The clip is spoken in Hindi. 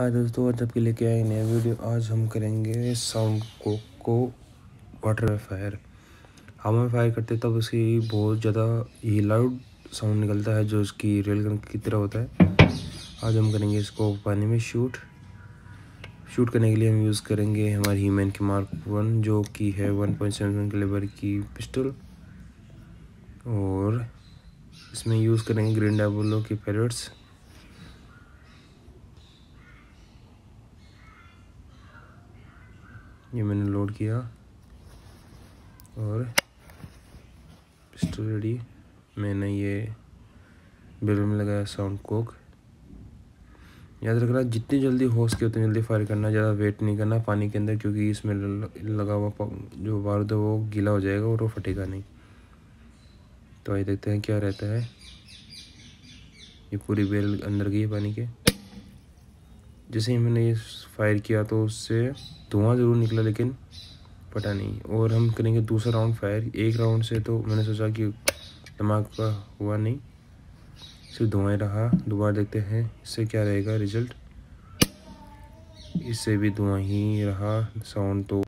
हाय दोस्तों आज आपके लेके आए नया वीडियो आज हम करेंगे साउंड को को वाटर में फायर हम में फायर करते तब उसकी बहुत ज़्यादा ही लाउड साउंड निकलता है जो उसकी रेल गन की तरह होता है आज हम करेंगे इसको पानी में शूट शूट करने के लिए हम यूज़ करेंगे हमारी मैन की मार्क वन जो कि है वन पॉइंट सेवन कलेबर की पिस्टल और इसमें यूज़ करेंगे ग्रीन डाबोलो के पैरट्स ये मैंने लोड किया और पिस्टल रेडी मैंने ये बेल में लगाया साउंड कोक याद रखना जितनी जल्दी हो सके उतनी जल्दी फायर करना ज़्यादा वेट नहीं करना पानी के अंदर क्योंकि इसमें लगा हुआ जो बारूद है वो गीला हो जाएगा और वो फटेगा नहीं तो आइए देखते हैं क्या रहता है ये पूरी बेल अंदर गई है पानी के जैसे ही मैंने ये फायर किया तो उससे धुआं ज़रूर निकला लेकिन पता नहीं और हम करेंगे दूसरा राउंड फायर एक राउंड से तो मैंने सोचा कि दिमाग का हुआ नहीं सिर्फ धुआं रहा दोबारा देखते हैं इससे क्या रहेगा रिजल्ट इससे भी धुआं ही रहा साउंड तो